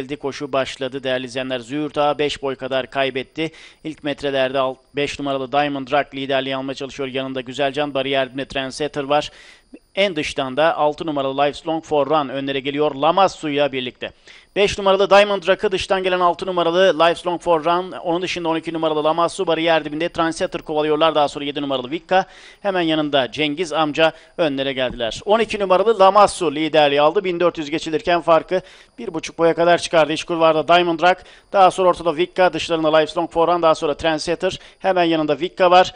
Geldi koşu başladı değerli izleyenler. Züğürt 5 boy kadar kaybetti. İlk metrelerde 5 numaralı Diamond Rock liderliği almaya çalışıyor. Yanında Güzelcan Bariyer Metren Setter var. En dıştan da 6 numaralı Lifelong for Run önlere geliyor Lamassu'ya birlikte. 5 numaralı Diamond Rock'ı dıştan gelen 6 numaralı Lifelong for Run. Onun dışında 12 numaralı Lamassu bariyer dibinde Transetter kovalıyorlar. Daha sonra 7 numaralı Vikka. Hemen yanında Cengiz amca önlere geldiler. 12 numaralı Lamassu liderliği aldı. 1400 geçilirken farkı 1.5 boya kadar çıkardı. İç kulvarda Diamond Rock. Daha sonra ortada Vikka. Dışlarında Lifelong for Run. Daha sonra Transetter. Hemen yanında Vikka var.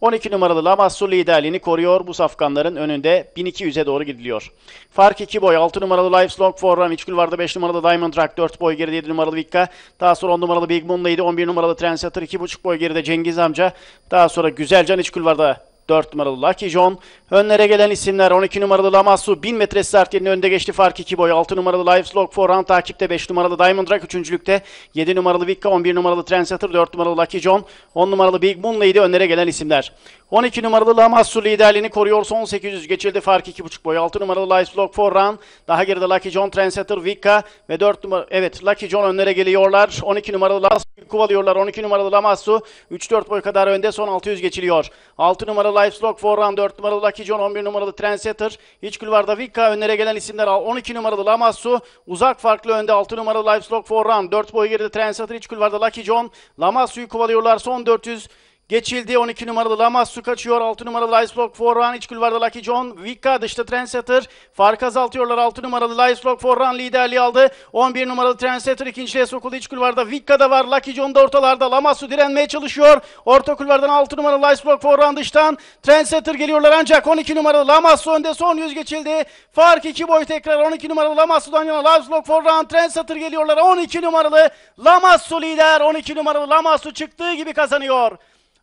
12 numaralı Lamassu liderliğini koruyor. Bu safkanların önünde 1200'e doğru gidiliyor. Fark 2 boy. 6 numaralı Liveslong Forran. İçgül vardı. 5 numaralı Diamond Rock. 4 boy geride 7 numaralı Vikka. Daha sonra 10 numaralı Big Moon'laydı. 11 numaralı Trendsetter. 2,5 boy geride Cengiz amca. Daha sonra Güzelcan İçgül vardı. 4 numaralı Lucky John. Önlere gelen isimler 12 numaralı Lamassu 1000 metre start yerine önde geçti fark 2 boy. 6 numaralı Liveslog Foran takipte 5 numaralı Diamond Rock 3.lükte. 7 numaralı Vicka 11 numaralı Trendsetter 4 numaralı Lucky John 10 numaralı Big Moon Lady önlere gelen isimler. 12 numaralı Lamassu liderliğini koruyor. Son 800 geçildi fark 2.5 boy. 6 numaralı Liveslog Foran daha geride Lucky John Trendsetter Vicka ve 4 numara evet Lucky John önlere geliyorlar. 12 numaralı Lamassu kovalıyorlar. 12 numaralı Lamassu 3-4 boy kadar önde son 600 geçiliyor. 6 numaralı Livestock Forran, 4 numaralı Lucky John, 11 numaralı Trendsetter, iç kulvarda Vika önlere gelen isimler 12 numaralı Lamassu uzak farklı önde 6 numaralı Livestock Forran, 4 boy geride Trendsetter, iç kulvarda Lucky John, Lamassu'yu kovalıyorlar son 400 Geçildi 12 numaralı Lamas su kaçıyor. 6 numaralı Licelock Forran iç kulvarda Lucky John. Vika dışta Trendsetter. Fark azaltıyorlar. 6 numaralı Licelock Forran liderliği aldı. 11 numaralı Trendsetter ikinciliğe sokuldu iç kulvarda. Vika da var. Lucky John da ortalarda. Lamasu direnmeye çalışıyor. Orta kulvardan 6 numaralı Licelock Forran dıştan. Trendsetter geliyorlar ancak 12 numaralı Lamasu önde son yüz geçildi. Fark 2 boy tekrar 12 numaralı Lamasu'dan yana Licelock Forran Trendsetter geliyorlar. 12 numaralı Lamasu lider. 12 numaralı Lamasu çıktığı gibi kazanıyor.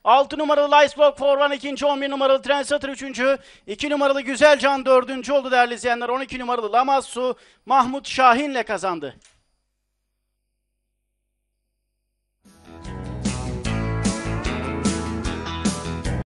6 numaralı Licebox Forvan ikinci, 11 numaralı Trendsetter üçüncü, 2 numaralı Güzelcan dördüncü oldu değerli izleyenler. 12 numaralı Lamassu Mahmut Şahin'le kazandı.